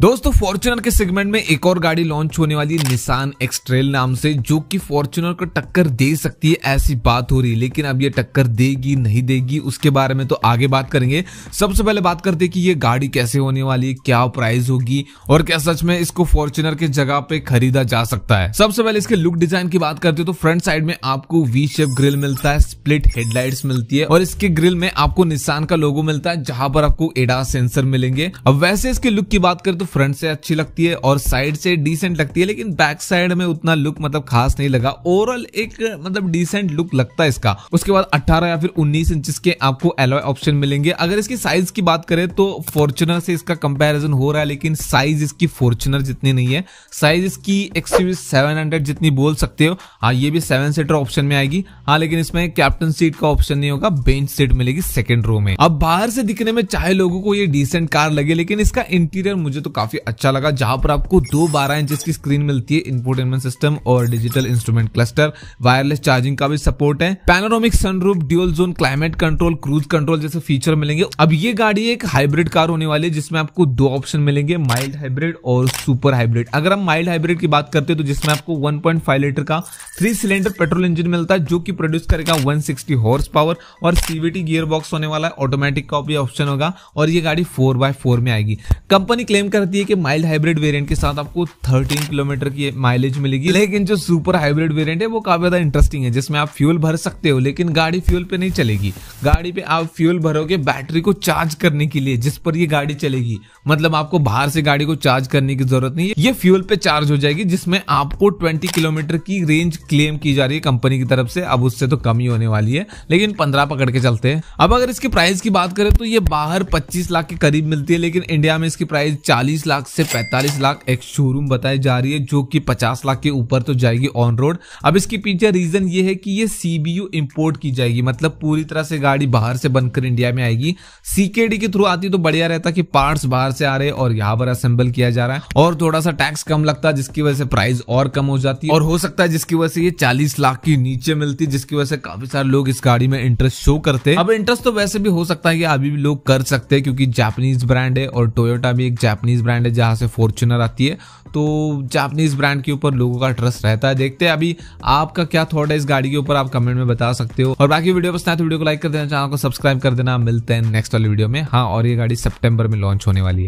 दोस्तों फॉर्चुनर के सेगमेंट में एक और गाड़ी लॉन्च होने वाली निशान एक्सट्रेल नाम से जो कि फॉर्चुनर को टक्कर दे सकती है ऐसी बात हो रही है लेकिन अब ये टक्कर देगी नहीं देगी उसके बारे में तो आगे बात करेंगे सबसे पहले बात करते हैं कि ये गाड़ी कैसे होने वाली है क्या प्राइस होगी और क्या सच में इसको फॉर्चुनर के जगह पे खरीदा जा सकता है सबसे पहले इसके लुक डिजाइन की बात करते हैं तो फ्रंट साइड में आपको वी शेप ग्रिल मिलता है स्प्लिट हेडलाइट मिलती है और इसके ग्रिल में आपको निशान का लोगो मिलता है जहां पर आपको एडा सेंसर मिलेंगे अब वैसे इसके लुक की बात करें तो फ्रंट से अच्छी लगती है और साइड से डिसेंट लगती है लेकिन बैक साइड में उतना लुक मतलब खास नहीं लगा ओवरऑल एक मतलब डिसेंट लुक लगता है इसका उसके बाद अट्ठारह या फिर उन्नीस इंच के आपको एलोय ऑप्शन मिलेंगे अगर इसकी साइज की बात करें तो फॉर्चुनर से इसका कंपेरिजन हो रहा है लेकिन साइज इसकी फॉर्चुनर जितनी नहीं है साइज इसकी एक्सयूज सेवन जितनी बोल सकते हो हाँ ये भी सेवन सीटर ऑप्शन में आएगी हाँ लेकिन इसमें कैप्टन सीट का ऑप्शन नहीं होगा बेंच सीट मिलेगी सेकेंड रो में अब बाहर से दिखने में चाहे लोगों को ये डिसेंट कार लगे लेकिन इसका इंटीरियर मुझे तो काफी अच्छा लगा जहां पर आपको दो बारह इंच की स्क्रीन मिलती है इंपोर्टेनमेंट सिस्टम और digital instrument cluster wireless charging का भी सपोर्ट है sun sunroof dual zone climate control cruise control जैसे फीचर मिलेंगे अब ये गाड़ी एक हाइब्रिड कार होने वाली है जिसमें आपको दो ऑप्शन मिलेंगे माइल्ड हाइब्रिड और सुपर हाइब्रिड अगर हम माइल्ड हाइब्रिड की बात करते हैं तो जिसमें आपको 1.5 लीटर का थ्री सिलेंडर पेट्रोल इंजन मिलता है जो कि प्रोड्यूस करेगा 160 हॉर्स पावर और सीवीटी गियर बॉक्स होने वाला है ऑटोमेटिक का भी ऑप्शन होगा और ये गाड़ी फोर बाय फोर में आएगी कंपनी क्लेम कर करती है कि माइल्ड हाइब्रिड वेरिएंट के साथ आपको 13 किलोमीटर की माइलेज मिलेगी लेकिन जो सुपर हाइब्रिड वेरिएंट है वो काफी ज्यादा इंटरेस्टिंग है जिसमें आप फ्यूल भर सकते हो लेकिन गाड़ी फ्यूल पे नहीं चलेगी गाड़ी पे आप फ्यूल भरोगे बैटरी को चार्ज करने के लिए जिस पर ये गाड़ी चलेगी मतलब आपको बाहर से गाड़ी को चार्ज करने की जरूरत नहीं है ये फ्यूल पे चार्ज हो जाएगी जिसमें आपको ट्वेंटी किलोमीटर की रेंज क्लेम की जा रही है कंपनी की तरफ से अब उससे तो कम ही होने वाली है लेकिन पंद्रह पकड़ के चलते हैं अब अगर इसकी प्राइस की बात करें तो ये बाहर पच्चीस लाख के करीब मिलती है लेकिन इंडिया में इसकी प्राइस चालीस तीस लाख से पैंतालीस लाख एक शोरूम बताई जा रही है जो कि पचास लाख के ऊपर तो जाएगी ऑन रोड अब इसके पीछे रीजन ये है कि ये सीबीयू इंपोर्ट की जाएगी मतलब पूरी तरह से गाड़ी बाहर से बनकर इंडिया में आएगी सीकेडी के थ्रू आती तो बढ़िया रहता कि पार्ट्स बाहर से आ रहे और यहाँ पर असेंबल किया जा रहा है और थोड़ा सा टैक्स कम लगता जिसकी वजह से प्राइस और कम हो जाती और हो सकता है जिसकी वजह से ये चालीस लाख की नीचे मिलती जिसकी वजह से काफी सारे लोग इस गाड़ी में इंटरेस्ट शो करते अब इंटरेस्ट तो वैसे भी हो सकता है कि अभी भी लोग कर सकते हैं क्योंकि जापानीज ब्रांड है और टोयोटा भी एक जापानीज जापानीज़ ब्रांड है जहाँ से फॉर्चुनर आती है तो जापानीज़ ब्रांड के ऊपर लोगों का ट्रस्ट रहता है देखते हैं अभी आपका क्या थॉट है इस गाड़ी के ऊपर आप कमेंट में बता सकते हो और बाकी वीडियो पसंद है तो वीडियो को लाइक कर देना चैनल को सब्सक्राइब कर देना मिलते हैं नेक्स्ट वाली वीडियो में हाँ और ये गाड़ी सेप्टेम्बर में लॉन्च होने वाली है